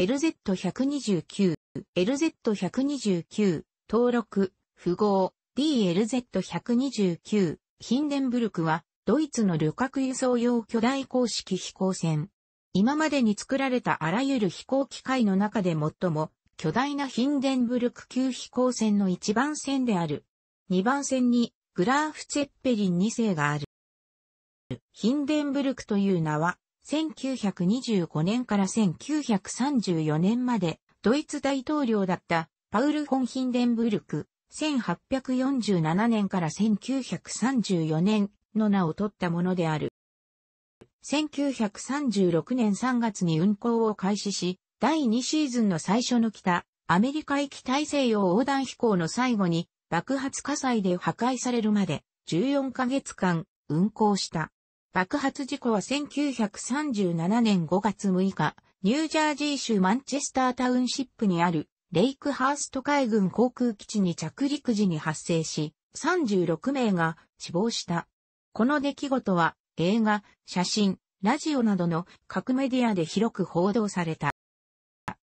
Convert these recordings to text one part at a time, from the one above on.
LZ129、LZ129、登録、符号、DLZ129、ヒンデンブルクは、ドイツの旅客輸送用巨大公式飛行船。今までに作られたあらゆる飛行機械の中で最も巨大なヒンデンブルク級飛行船の1番線である。2番線にグラーフ・ツェッペリン2世がある。ヒンデンブルクという名は1925年から1934年までドイツ大統領だったパウル・フォン・ヒンデンブルク、1847年から1934年の名を取ったものである。1936年3月に運行を開始し、第2シーズンの最初の北、アメリカ行き大西洋横断飛行の最後に爆発火災で破壊されるまで14ヶ月間運行した。爆発事故は1937年5月6日、ニュージャージー州マンチェスタータウンシップにあるレイクハースト海軍航空基地に着陸時に発生し、36名が死亡した。この出来事は映画、写真、ラジオなどの各メディアで広く報道された。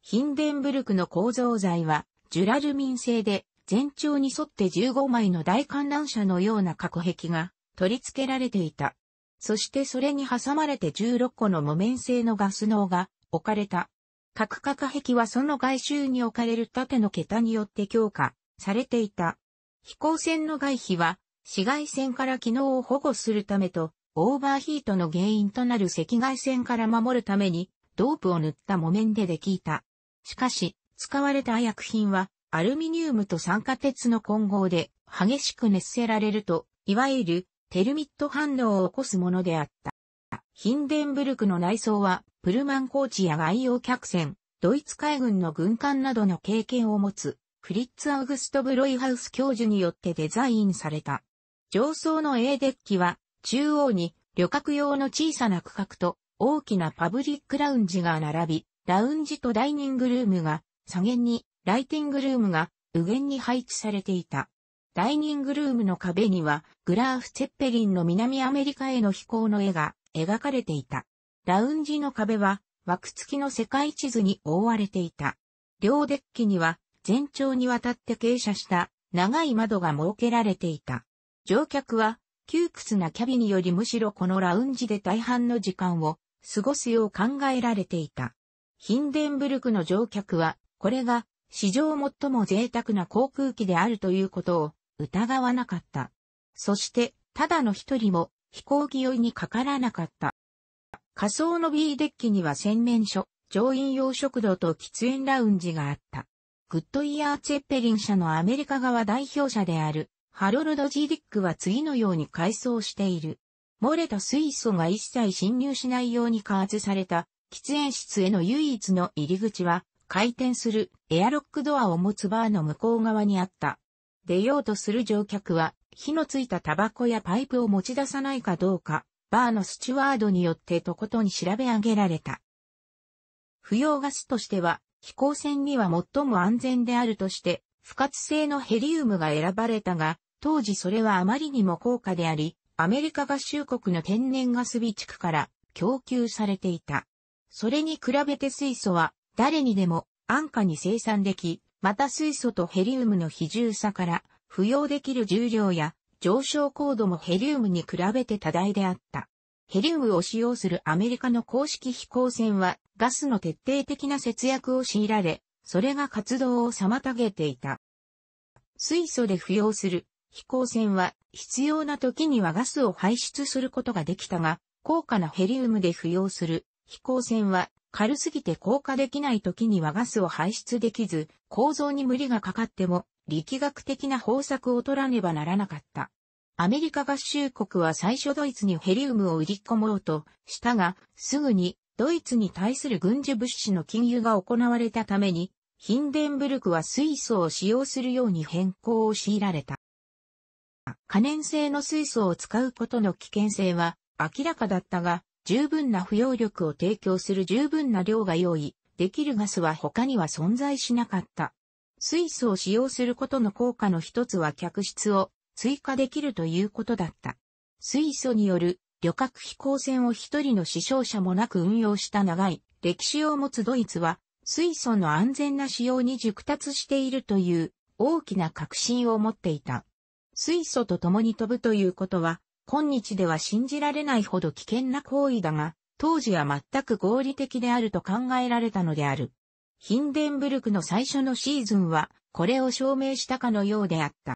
ヒンデンブルクの構造材はジュラルミン製で全長に沿って15枚の大観覧車のような隔壁が取り付けられていた。そしてそれに挟まれて16個の木綿製のガス脳が置かれた。化化壁はその外周に置かれる縦の桁によって強化されていた。飛行船の外皮は紫外線から機能を保護するためとオーバーヒートの原因となる赤外線から守るためにドープを塗った木綿でできた。しかし、使われた薬品はアルミニウムと酸化鉄の混合で激しく熱せられると、いわゆるテルミット反応を起こすものであった。ヒンデンブルクの内装は、プルマンコーチや外洋客船、ドイツ海軍の軍艦などの経験を持つ、フリッツ・アウグスト・ブロイハウス教授によってデザインされた。上層の A デッキは、中央に旅客用の小さな区画と大きなパブリックラウンジが並び、ラウンジとダイニングルームが、左舷にライティングルームが、右舷に配置されていた。ダイニングルームの壁には、グラーフ・チェッペリンの南アメリカへの飛行の絵が描かれていた。ラウンジの壁は、枠付きの世界地図に覆われていた。両デッキには、全長にわたって傾斜した長い窓が設けられていた。乗客は、窮屈なキャビによりむしろこのラウンジで大半の時間を過ごすよう考えられていた。ヒンデンブルクの乗客は、これが史上最も贅沢な航空機であるということを疑わなかった。そして、ただの一人も飛行機酔いにかからなかった。仮想の B デッキには洗面所、乗員用食堂と喫煙ラウンジがあった。グッドイヤーチェッペリン社のアメリカ側代表者であるハロルド・ジーディックは次のように改装している。漏れた水素が一切侵入しないように加圧された喫煙室への唯一の入り口は回転するエアロックドアを持つバーの向こう側にあった。出ようとする乗客は、火のついたタバコやパイプを持ち出さないかどうか、バーのスチュワードによってとことん調べ上げられた。不要ガスとしては、飛行船には最も安全であるとして、不活性のヘリウムが選ばれたが、当時それはあまりにも高価であり、アメリカ合衆国の天然ガス備蓄から供給されていた。それに比べて水素は誰にでも安価に生産でき、また水素とヘリウムの比重差から付与できる重量や上昇高度もヘリウムに比べて多大であった。ヘリウムを使用するアメリカの公式飛行船はガスの徹底的な節約を強いられ、それが活動を妨げていた。水素で付与する飛行船は必要な時にはガスを排出することができたが、高価なヘリウムで付与する飛行船は軽すぎて降下できない時にはガスを排出できず、構造に無理がかかっても、力学的な方策を取らねばならなかった。アメリカ合衆国は最初ドイツにヘリウムを売り込もうとしたが、すぐにドイツに対する軍事物資の禁輸が行われたために、ヒンデンブルクは水素を使用するように変更を強いられた。可燃性の水素を使うことの危険性は明らかだったが、十分な不要力を提供する十分な量が用意できるガスは他には存在しなかった。水素を使用することの効果の一つは客室を追加できるということだった。水素による旅客飛行船を一人の死傷者もなく運用した長い歴史を持つドイツは水素の安全な使用に熟達しているという大きな確信を持っていた。水素と共に飛ぶということは今日では信じられないほど危険な行為だが、当時は全く合理的であると考えられたのである。ヒンデンブルクの最初のシーズンは、これを証明したかのようであった。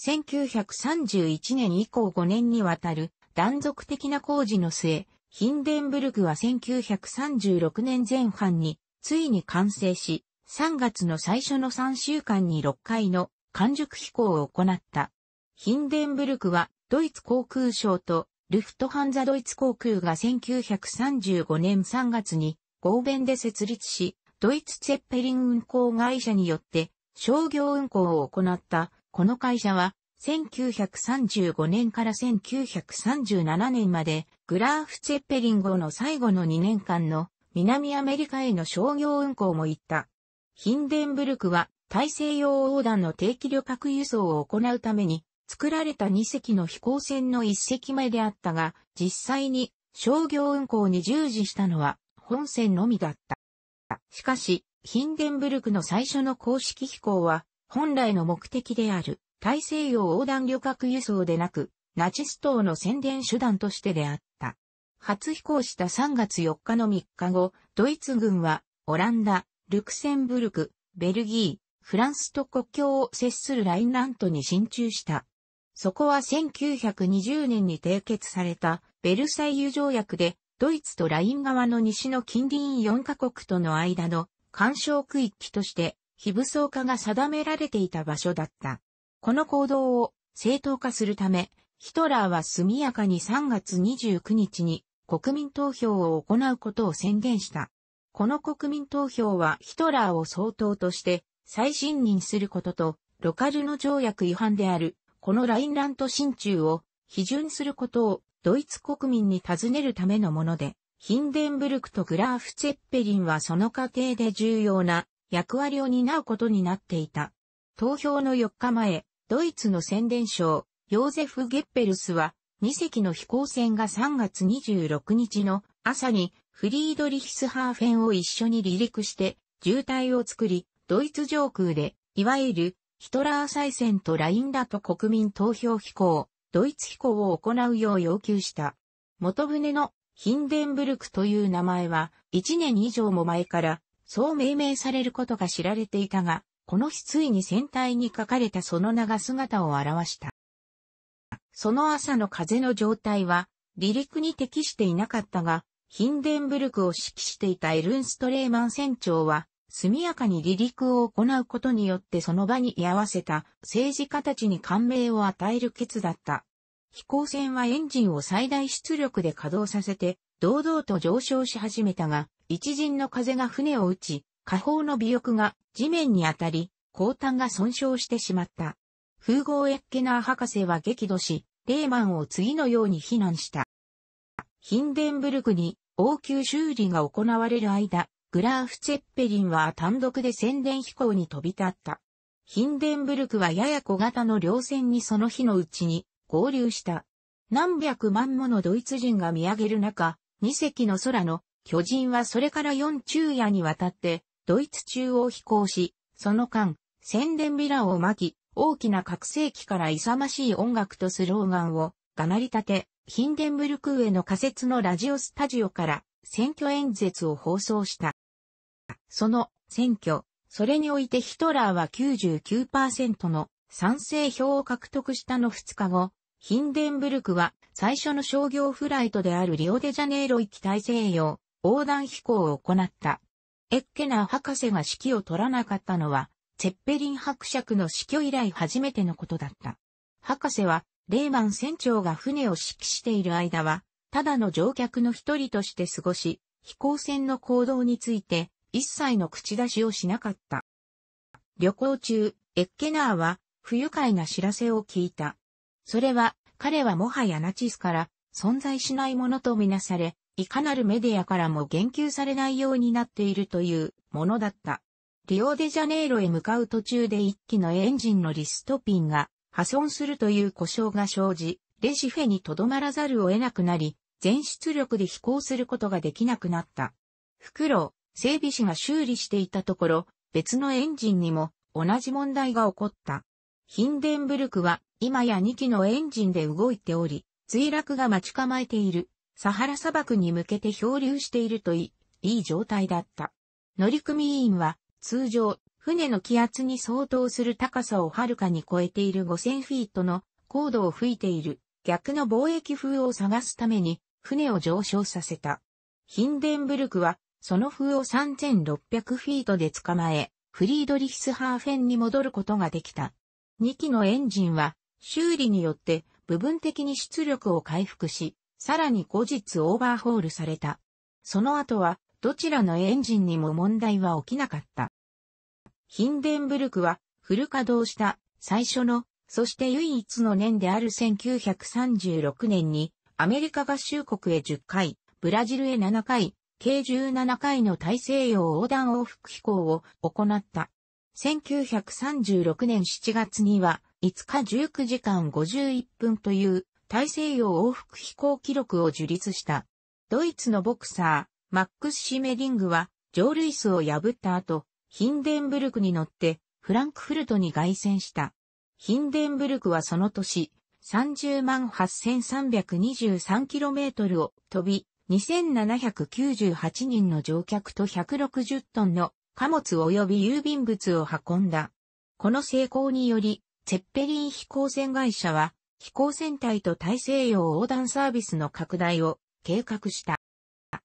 1931年以降5年にわたる断続的な工事の末、ヒンデンブルクは1936年前半についに完成し、3月の最初の3週間に6回の完熟飛行を行った。ヒンデンブルクはドイツ航空省とルフトハンザドイツ航空が1935年3月に合弁で設立し、ドイツツェッペリン運航会社によって商業運航を行ったこの会社は1935年から1937年までグラーフツェッペリン号の最後の2年間の南アメリカへの商業運航も行った。ヒンデンブルクは大西洋横断の定期旅客輸送を行うために作られた2隻の飛行船の1隻目であったが、実際に商業運航に従事したのは本船のみだった。しかし、ヒンデンブルクの最初の公式飛行は、本来の目的である大西洋横断旅客輸送でなく、ナチス党の宣伝手段としてであった。初飛行した3月4日の3日後、ドイツ軍は、オランダ、ルクセンブルク、ベルギー、フランスと国境を接するラインラントに進駐した。そこは1920年に締結されたベルサイユ条約で、ドイツとライン側の西の近隣4カ国との間の干渉区域として、非武装化が定められていた場所だった。この行動を正当化するため、ヒトラーは速やかに3月29日に国民投票を行うことを宣言した。この国民投票はヒトラーを総統として再信任することと、ロカルの条約違反であるこのラインラント真鍮を批准することをドイツ国民に尋ねるためのもので、ヒンデンブルクとグラーフ・ツェッペリンはその過程で重要な役割を担うことになっていた。投票の4日前、ドイツの宣伝省、ヨーゼフ・ゲッペルスは、2隻の飛行船が3月26日の朝にフリードリヒスハーフェンを一緒に離陸して渋滞を作り、ドイツ上空で、いわゆるヒトラー再選とラインラと国民投票飛行、ドイツ飛行を行うよう要求した。元船のヒンデンブルクという名前は1年以上も前からそう命名されることが知られていたが、この日ついに船体に書かれたその名が姿を現した。その朝の風の状態は離陸に適していなかったが、ヒンデンブルクを指揮していたエルンストレーマン船長は速やかに離陸を行うことによってその場に居合わせた政治家たちに感銘を与える決だった。飛行船はエンジンを最大出力で稼働させて、堂々と上昇し始めたが、一陣の風が船を打ち、下方の尾翼が地面に当たり、後端が損傷してしまった。風豪エッケナー博士は激怒し、レーマンを次のように非難した。ヒンデンブルクに応急修理が行われる間、グラーフ・チェッペリンは単独で宣伝飛行に飛び立った。ヒンデンブルクはやや小型の両船にその日のうちに合流した。何百万ものドイツ人が見上げる中、二隻の空の巨人はそれから四昼夜にわたってドイツ中央飛行し、その間、宣伝ビラを巻き、大きな拡声器から勇ましい音楽とスローガンをがなり立て、ヒンデンブルクへの仮設のラジオスタジオから選挙演説を放送した。その選挙、それにおいてヒトラーは99%の賛成票を獲得したの2日後、ヒンデンブルクは最初の商業フライトであるリオデジャネイロ行き大西洋横断飛行を行った。エッケナー博士が指揮を取らなかったのは、ツェッペリン伯爵の死去以来初めてのことだった。博士は、レーマン船長が船を指揮している間は、ただの乗客の一人として過ごし、飛行船の行動について一切の口出しをしなかった。旅行中、エッケナーは不愉快な知らせを聞いた。それは彼はもはやナチスから存在しないものとみなされ、いかなるメディアからも言及されないようになっているというものだった。リオデジャネイロへ向かう途中で一機のエンジンのリストピンが破損するという故障が生じ、レシフェにとどまらざるを得なくなり、全出力で飛行することができなくなった。フクロ整備士が修理していたところ、別のエンジンにも同じ問題が起こった。ヒンデンブルクは今や2機のエンジンで動いており、墜落が待ち構えているサハラ砂漠に向けて漂流しているといい、いい状態だった。乗組員は通常船の気圧に相当する高さをはるかに超えている5000フィートの高度を吹いている逆の貿易風を探すために船を上昇させた。ヒンデンブルクはその風を3600フィートで捕まえ、フリードリヒスハーフェンに戻ることができた。2機のエンジンは、修理によって部分的に出力を回復し、さらに後日オーバーホールされた。その後は、どちらのエンジンにも問題は起きなかった。ヒンデンブルクは、フル稼働した最初の、そして唯一の年である1936年に、アメリカ合衆国へ10回、ブラジルへ7回、計17回の大西洋横断往復飛行を行った。1936年7月には5日19時間51分という大西洋往復飛行記録を樹立した。ドイツのボクサー、マックス・シメリングは、上ルイスを破った後、ヒンデンブルクに乗ってフランクフルトに凱旋した。ヒンデンブルクはその年、30万 8323km を飛び、2798人の乗客と160トンの貨物及び郵便物を運んだ。この成功により、ツェッペリン飛行船会社は、飛行船隊と大西洋横断サービスの拡大を計画した。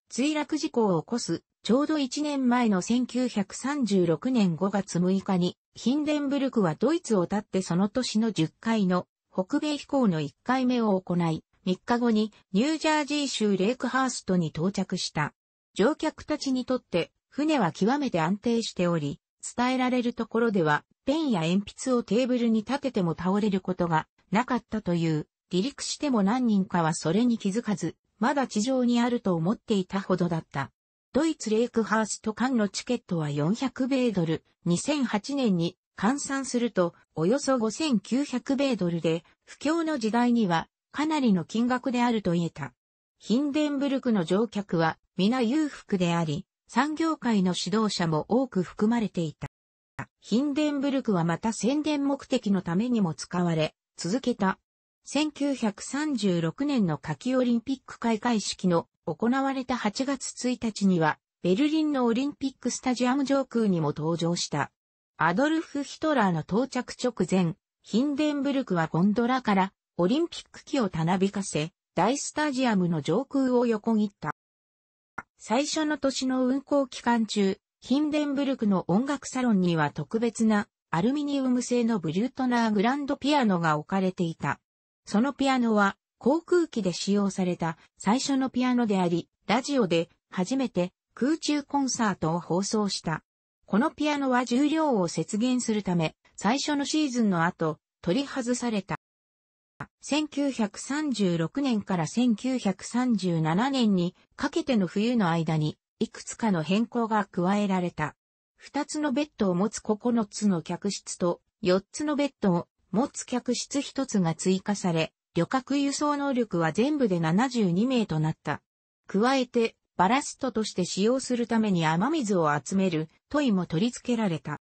墜落事故を起こす、ちょうど1年前の1936年5月6日に、ヒンデンブルクはドイツを立ってその年の10回の北米飛行の1回目を行い、3日後にニュージャージー州レイクハーストに到着した。乗客たちにとって船は極めて安定しており、伝えられるところではペンや鉛筆をテーブルに立てても倒れることがなかったという、離陸しても何人かはそれに気づかず、まだ地上にあると思っていたほどだった。ドイツレイクハースト間のチケットは400米ドル、2008年に換算するとおよそ5900米ドルで、不況の時代にはかなりの金額であると言えた。ヒンデンブルクの乗客は皆裕福であり、産業界の指導者も多く含まれていた。ヒンデンブルクはまた宣伝目的のためにも使われ、続けた。1936年の夏季オリンピック開会式の行われた8月1日には、ベルリンのオリンピックスタジアム上空にも登場した。アドルフ・ヒトラーの到着直前、ヒンデンブルクはゴンドラからオリンピック機をたなびかせ、大スタジアムの上空を横切った。最初の年の運行期間中、ヒンデンブルクの音楽サロンには特別なアルミニウム製のブリュートナーグランドピアノが置かれていた。そのピアノは航空機で使用された最初のピアノであり、ラジオで初めて空中コンサートを放送した。このピアノは重量を節減するため、最初のシーズンの後、取り外された。1936年から1937年にかけての冬の間に、いくつかの変更が加えられた。二つのベッドを持つ9つの客室と、4つのベッドを持つ客室1つが追加され、旅客輸送能力は全部で72名となった。加えて、バラストとして使用するために雨水を集める、トイも取り付けられた。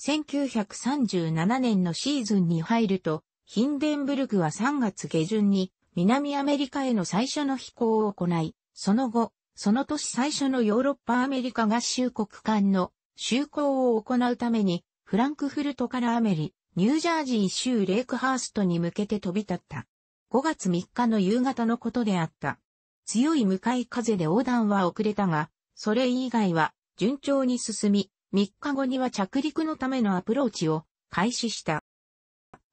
1937年のシーズンに入ると、ヒンデンブルクは3月下旬に南アメリカへの最初の飛行を行い、その後、その年最初のヨーロッパアメリカ合衆国間の就航を行うために、フランクフルトからアメリ、ニュージャージー州レイクハーストに向けて飛び立った。5月3日の夕方のことであった。強い向かい風で横断は遅れたが、それ以外は順調に進み、3日後には着陸のためのアプローチを開始した。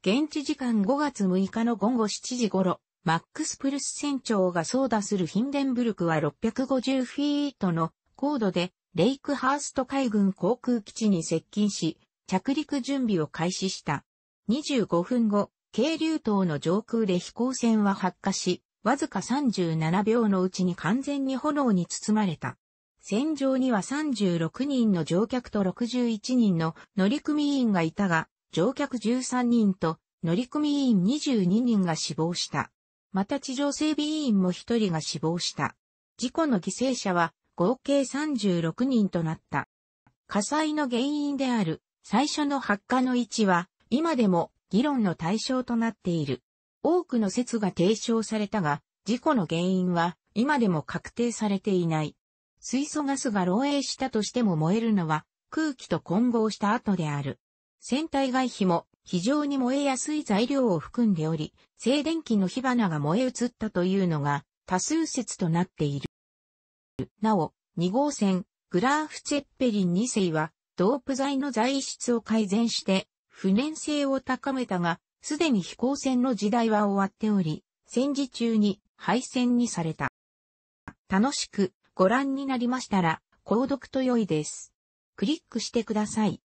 現地時間5月6日の午後7時頃、マックス・プルス船長が操舵するヒンデンブルクは650フィートの高度でレイクハースト海軍航空基地に接近し、着陸準備を開始した。25分後、渓流島の上空で飛行船は発火し、わずか37秒のうちに完全に炎に包まれた。船上には36人の乗客と61人の乗組員がいたが、乗客13人と乗組員22人が死亡した。また地上整備員も1人が死亡した。事故の犠牲者は合計36人となった。火災の原因である最初の発火の位置は今でも議論の対象となっている。多くの説が提唱されたが、事故の原因は今でも確定されていない。水素ガスが漏洩したとしても燃えるのは空気と混合した後である。船体外皮も非常に燃えやすい材料を含んでおり、静電気の火花が燃え移ったというのが多数説となっている。なお、2号船、グラーフチェッペリン2世は、ドープ材の材質を改善して、不燃性を高めたが、すでに飛行船の時代は終わっており、戦時中に廃船にされた。楽しくご覧になりましたら、購読と良いです。クリックしてください。